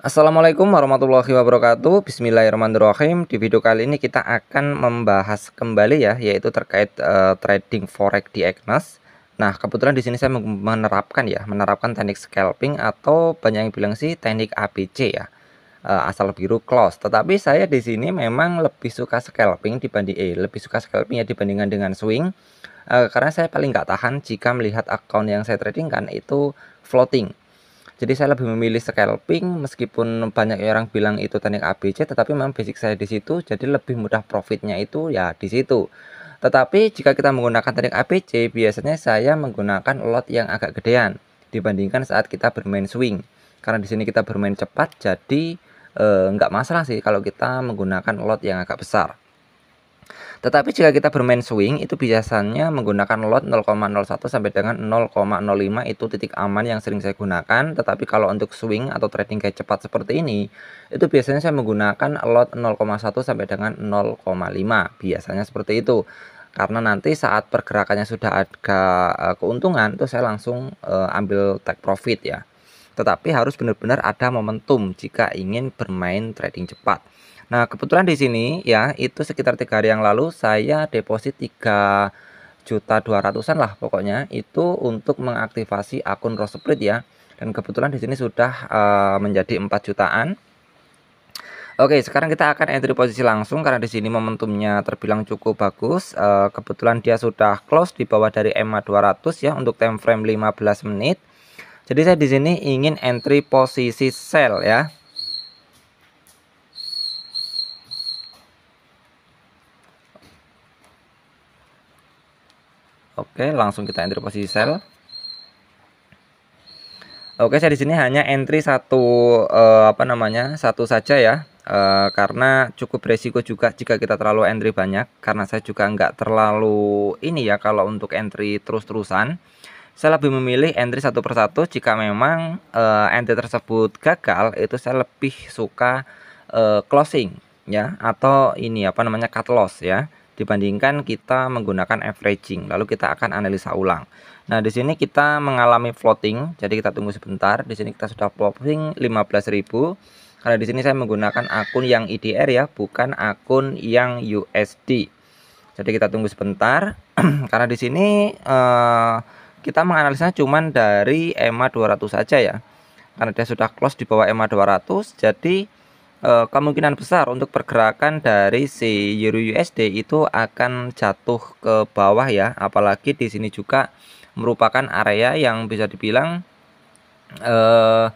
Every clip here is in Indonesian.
Assalamualaikum warahmatullahi wabarakatuh Bismillahirrahmanirrahim Di video kali ini kita akan membahas kembali ya Yaitu terkait uh, trading forex di EKNAS Nah kebetulan di sini saya menerapkan ya Menerapkan teknik scalping atau banyak yang bilang sih teknik ABC ya uh, Asal biru close Tetapi saya di sini memang lebih suka scalping dibanding eh, Lebih suka scalping ya dibandingkan dengan swing uh, Karena saya paling nggak tahan jika melihat account yang saya trading kan itu floating jadi saya lebih memilih scalping meskipun banyak orang bilang itu teknik ABC tetapi memang basic saya di situ jadi lebih mudah profitnya itu ya di situ. Tetapi jika kita menggunakan teknik ABC biasanya saya menggunakan lot yang agak gedean dibandingkan saat kita bermain swing. Karena di sini kita bermain cepat jadi eh, nggak masalah sih kalau kita menggunakan lot yang agak besar. Tetapi jika kita bermain swing itu biasanya menggunakan lot 0,01 sampai dengan 0,05 itu titik aman yang sering saya gunakan. Tetapi kalau untuk swing atau trading kayak cepat seperti ini itu biasanya saya menggunakan lot 0,1 sampai dengan 0,5. Biasanya seperti itu. Karena nanti saat pergerakannya sudah ada eh, keuntungan itu saya langsung eh, ambil take profit ya. Tetapi harus benar-benar ada momentum jika ingin bermain trading cepat. Nah, kebetulan di sini ya, itu sekitar tiga hari yang lalu saya deposit tiga juta dua ratusan lah pokoknya itu untuk mengaktifasi akun Rosprit ya. Dan kebetulan di sini sudah uh, menjadi empat jutaan. Oke, sekarang kita akan entry posisi langsung karena di sini momentumnya terbilang cukup bagus. Uh, kebetulan dia sudah close di bawah dari EMA 200 ya untuk time frame 15 menit. Jadi saya di sini ingin entry posisi sell ya. Oke, langsung kita enter posisi sell. Oke, saya di sini hanya entry satu eh, apa namanya? satu saja ya. Eh, karena cukup resiko juga jika kita terlalu entry banyak karena saya juga nggak terlalu ini ya kalau untuk entry terus-terusan. Saya lebih memilih entry satu persatu jika memang eh, entry tersebut gagal itu saya lebih suka eh, closing ya atau ini apa namanya cut loss ya dibandingkan kita menggunakan averaging. Lalu kita akan analisa ulang. Nah, di sini kita mengalami floating, jadi kita tunggu sebentar. Di sini kita sudah floating 15.000. Karena di sini saya menggunakan akun yang IDR ya, bukan akun yang USD. Jadi kita tunggu sebentar karena di sini eh, kita menganalisa cuman dari EMA 200 saja ya. Karena dia sudah close di bawah EMA 200, jadi eh, kemungkinan besar untuk pergerakan dari si Euro USD itu akan jatuh ke bawah ya apalagi di sini juga merupakan area yang bisa dibilang eh,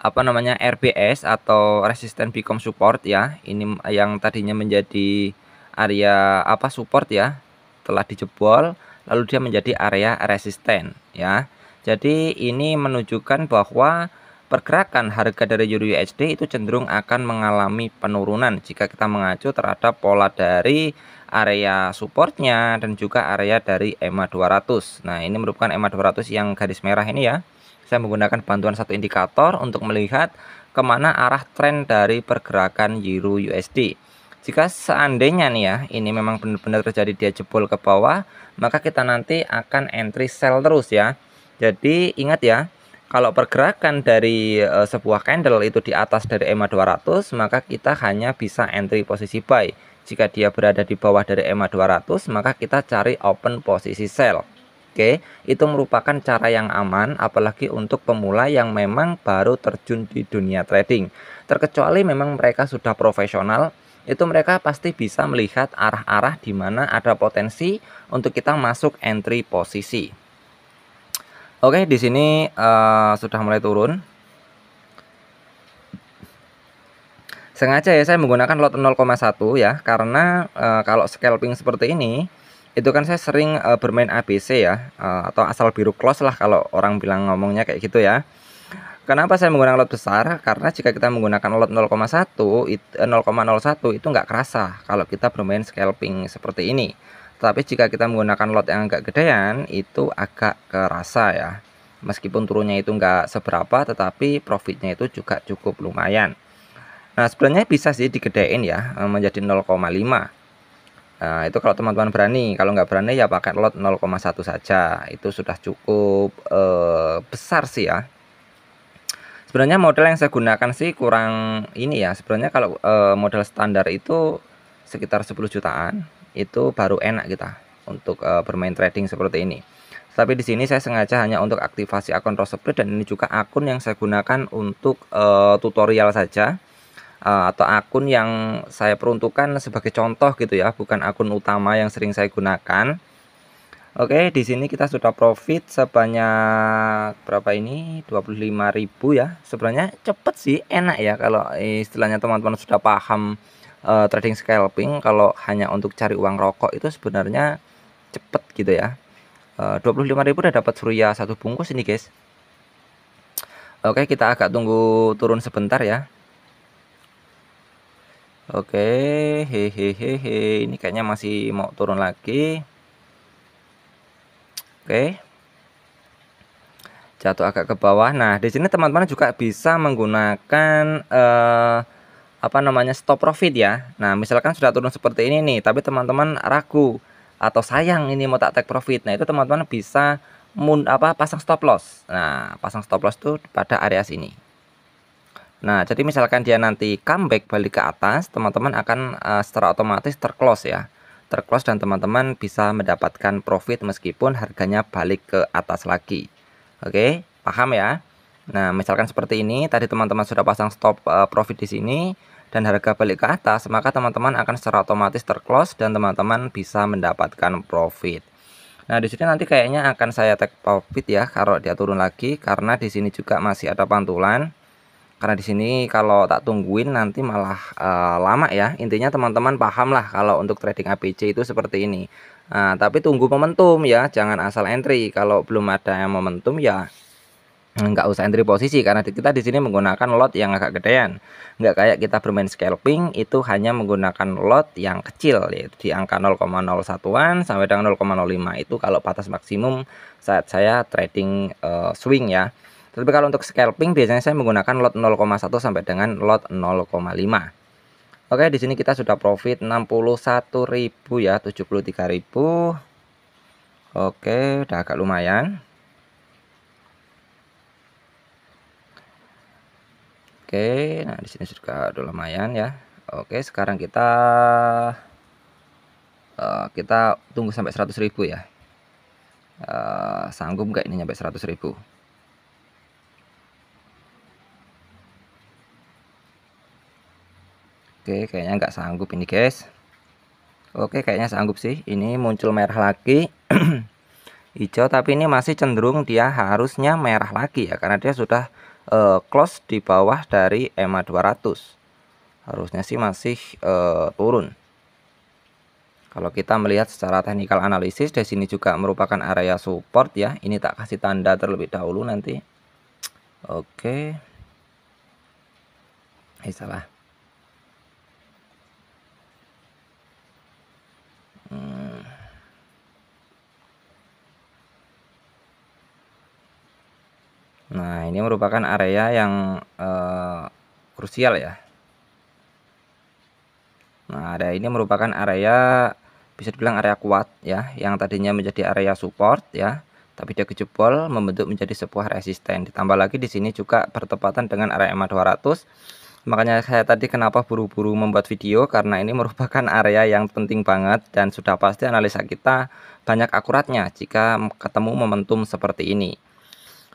apa namanya RBS atau resisten Become support ya ini yang tadinya menjadi area apa support ya telah dijebol lalu dia menjadi area resisten ya jadi ini menunjukkan bahwa pergerakan harga dari euro USD itu cenderung akan mengalami penurunan jika kita mengacu terhadap pola dari area supportnya dan juga area dari EMA 200 nah ini merupakan EMA 200 yang garis merah ini ya saya menggunakan bantuan satu indikator untuk melihat kemana arah tren dari pergerakan euro USD jika seandainya nih ya ini memang benar-benar terjadi dia jebol ke bawah maka kita nanti akan entry sell terus ya jadi ingat ya kalau pergerakan dari uh, sebuah candle itu di atas dari EMA 200, maka kita hanya bisa entry posisi buy. Jika dia berada di bawah dari EMA 200, maka kita cari open posisi sell. Oke, itu merupakan cara yang aman apalagi untuk pemula yang memang baru terjun di dunia trading. Terkecuali memang mereka sudah profesional, itu mereka pasti bisa melihat arah-arah di mana ada potensi untuk kita masuk entry posisi. Oke, di sini uh, sudah mulai turun. Sengaja ya saya menggunakan lot 0,1 ya karena uh, kalau scalping seperti ini itu kan saya sering uh, bermain ABC ya uh, atau asal biru close lah kalau orang bilang ngomongnya kayak gitu ya. Kenapa saya menggunakan lot besar? Karena jika kita menggunakan lot 0,1 0,01 itu nggak kerasa kalau kita bermain scalping seperti ini. Tetapi jika kita menggunakan lot yang agak gedean itu agak kerasa ya. Meskipun turunnya itu enggak seberapa tetapi profitnya itu juga cukup lumayan. Nah sebenarnya bisa sih digedein ya eh, menjadi 0,5. Nah, itu kalau teman-teman berani, kalau nggak berani ya pakai lot 0,1 saja. Itu sudah cukup eh, besar sih ya. Sebenarnya model yang saya gunakan sih kurang ini ya. Sebenarnya kalau eh, model standar itu sekitar 10 jutaan itu baru enak kita untuk uh, bermain trading seperti ini tapi di sini saya sengaja hanya untuk aktivasi akun Rosebud dan ini juga akun yang saya gunakan untuk uh, tutorial saja uh, atau akun yang saya peruntukkan sebagai contoh gitu ya bukan akun utama yang sering saya gunakan Oke, di sini kita sudah profit sebanyak berapa ini? 25.000 ya. Sebenarnya cepet sih, enak ya kalau istilahnya teman-teman sudah paham uh, trading scalping kalau hanya untuk cari uang rokok itu sebenarnya cepet gitu ya. Eh, uh, 25.000 udah dapat surya satu bungkus ini guys. Oke, kita agak tunggu turun sebentar ya. Oke, hehehe Ini kayaknya masih mau turun lagi. Oke. Jatuh agak ke bawah. Nah, di sini teman-teman juga bisa menggunakan uh, apa namanya stop profit ya. Nah, misalkan sudah turun seperti ini nih, tapi teman-teman ragu atau sayang ini mau tak take profit. Nah, itu teman-teman bisa mun apa pasang stop loss. Nah, pasang stop loss tuh pada area sini. Nah, jadi misalkan dia nanti comeback balik ke atas, teman-teman akan uh, secara otomatis terclose ya. Terclose dan teman-teman bisa mendapatkan profit meskipun harganya balik ke atas lagi. Oke, paham ya? Nah, misalkan seperti ini, tadi teman-teman sudah pasang stop uh, profit di sini dan harga balik ke atas, maka teman-teman akan secara otomatis terclose dan teman-teman bisa mendapatkan profit. Nah, di sini nanti kayaknya akan saya take profit ya kalau dia turun lagi karena di sini juga masih ada pantulan. Karena di sini kalau tak tungguin nanti malah e, lama ya. Intinya teman-teman paham lah kalau untuk trading ABC itu seperti ini. Nah, tapi tunggu momentum ya, jangan asal entry. Kalau belum ada yang momentum ya nggak usah entry posisi karena kita di sini menggunakan lot yang agak gedean nggak kayak kita bermain scalping itu hanya menggunakan lot yang kecil yaitu di angka 0,01an sampai dengan 0,05 itu kalau batas maksimum saat saya trading uh, swing ya tapi kalau untuk scalping biasanya saya menggunakan lot 0,1 sampai dengan lot 0,5 Oke di sini kita sudah profit 61.000 ya 73.000 Oke udah agak lumayan Oke, nah di sini sudah udah lumayan ya. Oke, sekarang kita uh, kita tunggu sampai ribu ya. Uh, sanggup nggak ini sampai seratus ribu? Oke, kayaknya nggak sanggup ini, guys. Oke, kayaknya sanggup sih. Ini muncul merah lagi. hijau tapi ini masih cenderung dia harusnya merah lagi ya karena dia sudah uh, close di bawah dari EMA 200 harusnya sih masih uh, turun kalau kita melihat secara teknikal analisis di sini juga merupakan area support ya. Ini tak kasih tanda terlebih dahulu nanti. Oke. Okay. Eh salah. Nah, ini merupakan area yang eh, krusial ya. Nah, area ini merupakan area bisa dibilang area kuat ya, yang tadinya menjadi area support ya, tapi dia kejebol membentuk menjadi sebuah resisten. Ditambah lagi di sini juga bertepatan dengan area MA 200. Makanya saya tadi kenapa buru-buru membuat video karena ini merupakan area yang penting banget dan sudah pasti analisa kita banyak akuratnya jika ketemu momentum seperti ini.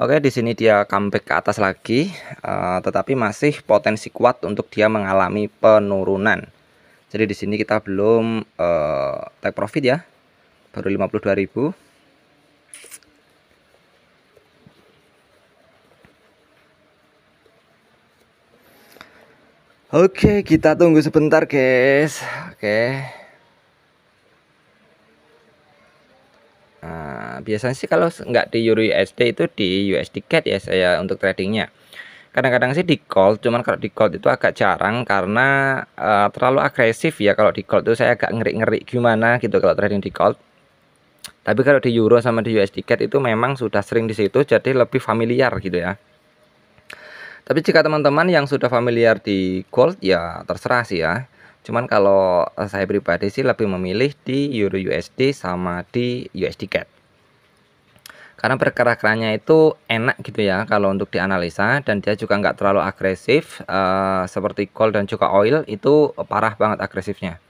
Oke, di sini dia comeback ke atas lagi, uh, tetapi masih potensi kuat untuk dia mengalami penurunan. Jadi di sini kita belum uh, take profit ya. Baru 52.000. Oke, kita tunggu sebentar, guys. Oke. biasanya sih kalau nggak di Euro USD itu di USD CAD ya saya untuk tradingnya kadang-kadang sih di call cuman kalau di call itu agak jarang karena uh, terlalu agresif ya kalau di call itu saya agak ngeri-ngeri gimana gitu kalau trading di call tapi kalau di euro sama di USD CAD itu memang sudah sering di situ jadi lebih familiar gitu ya tapi jika teman-teman yang sudah familiar di gold ya terserah sih ya cuman kalau eh, saya pribadi sih lebih memilih di euro USD sama di USD CAD karena pergerakannya itu enak gitu ya kalau untuk dianalisa dan dia juga nggak terlalu agresif uh, seperti coal dan juga oil itu parah banget agresifnya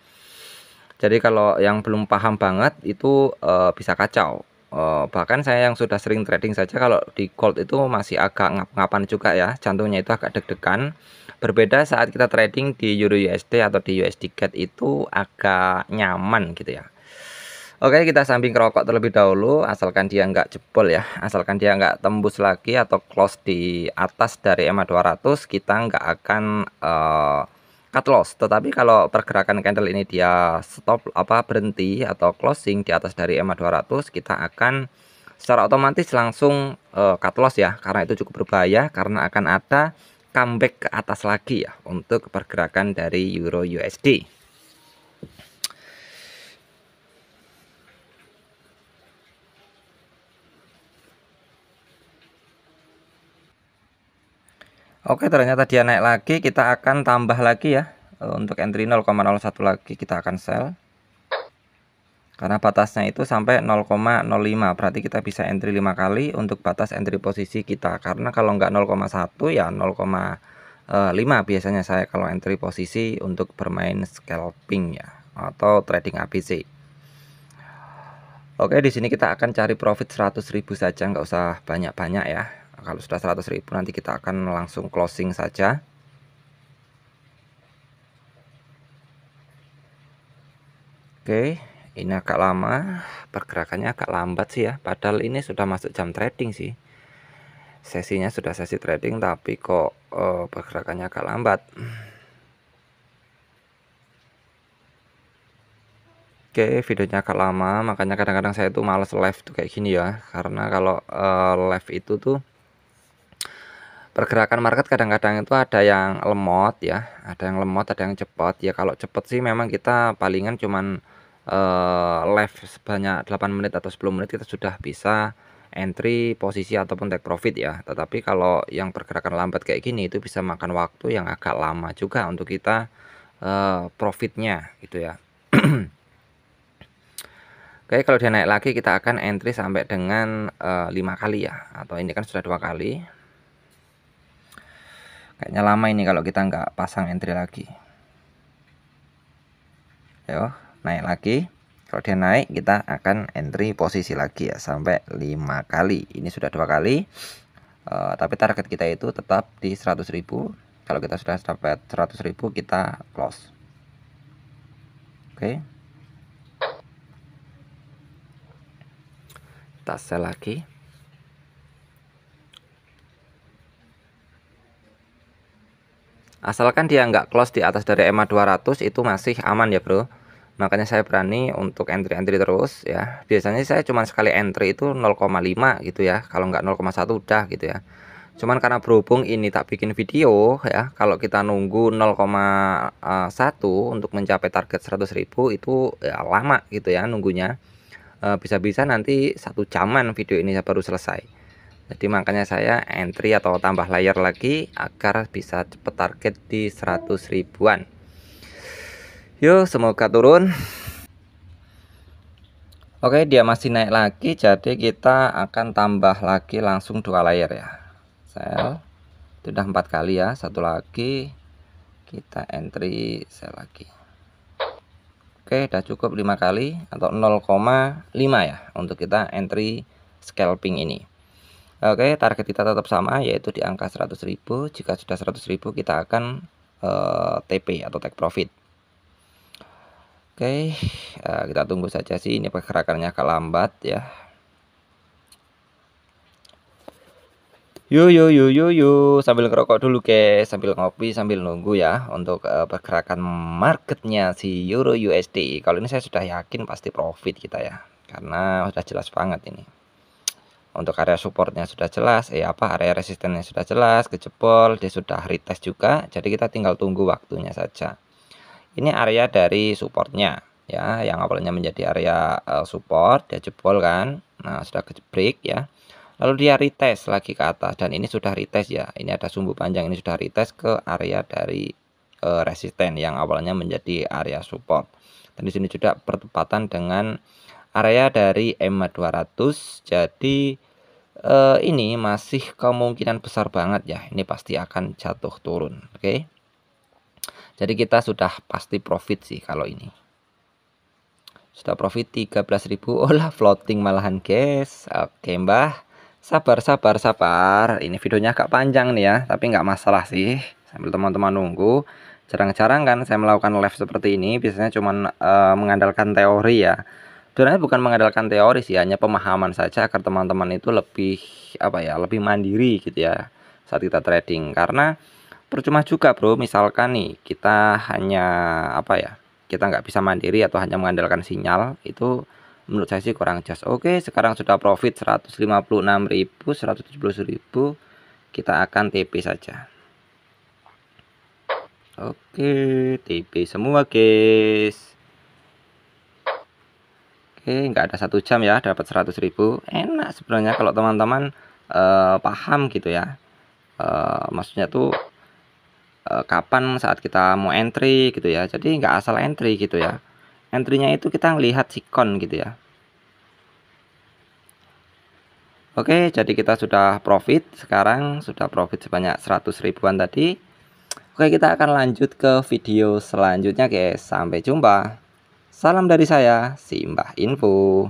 jadi kalau yang belum paham banget itu uh, bisa kacau uh, bahkan saya yang sudah sering trading saja kalau di gold itu masih agak ngap-ngapan juga ya jantungnya itu agak deg-degan berbeda saat kita trading di Euro USD atau di USD CAD itu agak nyaman gitu ya Oke kita samping rokok terlebih dahulu asalkan dia nggak jebol ya asalkan dia nggak tembus lagi atau close di atas dari ma 200 kita nggak akan uh, cut loss tetapi kalau pergerakan candle ini dia stop apa berhenti atau closing di atas dari ma 200 kita akan secara otomatis langsung uh, cut loss ya karena itu cukup berbahaya karena akan ada comeback ke atas lagi ya untuk pergerakan dari euro USD. Oke ternyata dia naik lagi kita akan tambah lagi ya eh, untuk entry 0,01 lagi kita akan sell karena batasnya itu sampai 0,05 berarti kita bisa entry 5 kali untuk batas entry posisi kita karena kalau nggak 0,1 ya 0,5 biasanya saya kalau entry posisi untuk bermain scalping ya atau trading ABC Oke di sini kita akan cari profit 100.000 saja nggak usah banyak-banyak ya kalau sudah 100 ribu nanti kita akan langsung closing saja Oke ini agak lama pergerakannya agak lambat sih ya padahal ini sudah masuk jam trading sih sesinya sudah sesi trading tapi kok oh, pergerakannya agak lambat Oke, videonya agak lama, makanya kadang-kadang saya itu males live tuh kayak gini ya, karena kalau uh, live itu tuh pergerakan market kadang-kadang itu ada yang lemot ya ada yang lemot ada yang cepat ya kalau cepat sih memang kita palingan cuman uh, eh, live sebanyak 8 menit atau 10 menit kita sudah bisa entry posisi ataupun take profit ya tetapi kalau yang pergerakan lambat kayak gini itu bisa makan waktu yang agak lama juga untuk kita uh, profitnya gitu ya Oke, kalau dia naik lagi kita akan entry sampai dengan eh, lima 5 kali ya, atau ini kan sudah dua kali. Kayaknya lama ini kalau kita nggak pasang entry lagi. Yo, naik lagi. Kalau dia naik, kita akan entry posisi lagi ya sampai lima kali. Ini sudah dua kali. Uh, tapi target kita itu tetap di 100.000. Kalau kita sudah dapat 100.000, kita close. Oke. Okay. Kita sell lagi. Asalkan dia nggak close di atas dari EMA 200 itu masih aman ya bro Makanya saya berani untuk entry-entry terus ya Biasanya saya cuma sekali entry itu 0,5 gitu ya Kalau nggak 0,1 udah gitu ya Cuman karena berhubung ini tak bikin video ya Kalau kita nunggu 0,1 untuk mencapai target 100 ribu itu ya lama gitu ya nunggunya eh, Bisa-bisa nanti satu jaman video ini baru selesai jadi makanya saya entry atau tambah layer lagi agar bisa cepet target di 100 ribuan yuk semoga turun oke dia masih naik lagi jadi kita akan tambah lagi langsung dua layer ya sel sudah empat kali ya satu lagi kita entry sel lagi oke sudah cukup lima kali atau 0,5 ya untuk kita entry scalping ini Oke, target kita tetap sama yaitu di angka 100.000. Jika sudah 100.000 kita akan uh, eh, TP atau take profit. Oke, uh, kita tunggu saja sih ini pergerakannya agak lambat ya. Yo yo yo yo yo sambil ngerokok dulu guys, sambil ngopi, sambil nunggu ya untuk uh, pergerakan marketnya si Euro USD. Kalau ini saya sudah yakin pasti profit kita ya. Karena sudah jelas banget ini untuk area supportnya sudah jelas eh apa area resistennya sudah jelas kejebol dia sudah retest juga jadi kita tinggal tunggu waktunya saja ini area dari supportnya ya yang awalnya menjadi area eh, support dia jebol kan nah sudah kejebrik ya lalu dia retest lagi ke atas dan ini sudah retest ya ini ada sumbu panjang ini sudah retest ke area dari uh, resisten yang awalnya menjadi area support dan di sini juga bertepatan dengan area dari EMA 200 jadi uh, ini masih kemungkinan besar banget ya ini pasti akan jatuh turun oke okay? jadi kita sudah pasti profit sih kalau ini sudah profit 13.000 olah floating malahan guys oke okay, mbah sabar sabar sabar ini videonya agak panjang nih ya tapi nggak masalah sih sambil teman-teman nunggu jarang-jarang kan saya melakukan live seperti ini biasanya cuman uh, mengandalkan teori ya sebenarnya bukan mengandalkan teori sih hanya pemahaman saja agar teman-teman itu lebih apa ya lebih mandiri gitu ya saat kita trading karena percuma juga bro misalkan nih kita hanya apa ya kita nggak bisa mandiri atau hanya mengandalkan sinyal itu menurut saya sih kurang jelas oke sekarang sudah profit 156.000 170.000 kita akan TP saja oke TP semua guys Oke, nggak ada satu jam ya, dapat seratus ribu. Enak sebenarnya kalau teman-teman uh, paham gitu ya. Uh, maksudnya tuh uh, kapan saat kita mau entry gitu ya. Jadi nggak asal entry gitu ya. Entrynya itu kita melihat sikon gitu ya. Oke, jadi kita sudah profit. Sekarang sudah profit sebanyak 100 ribuan tadi. Oke, kita akan lanjut ke video selanjutnya guys. Sampai jumpa. Salam dari saya, Simbah Info.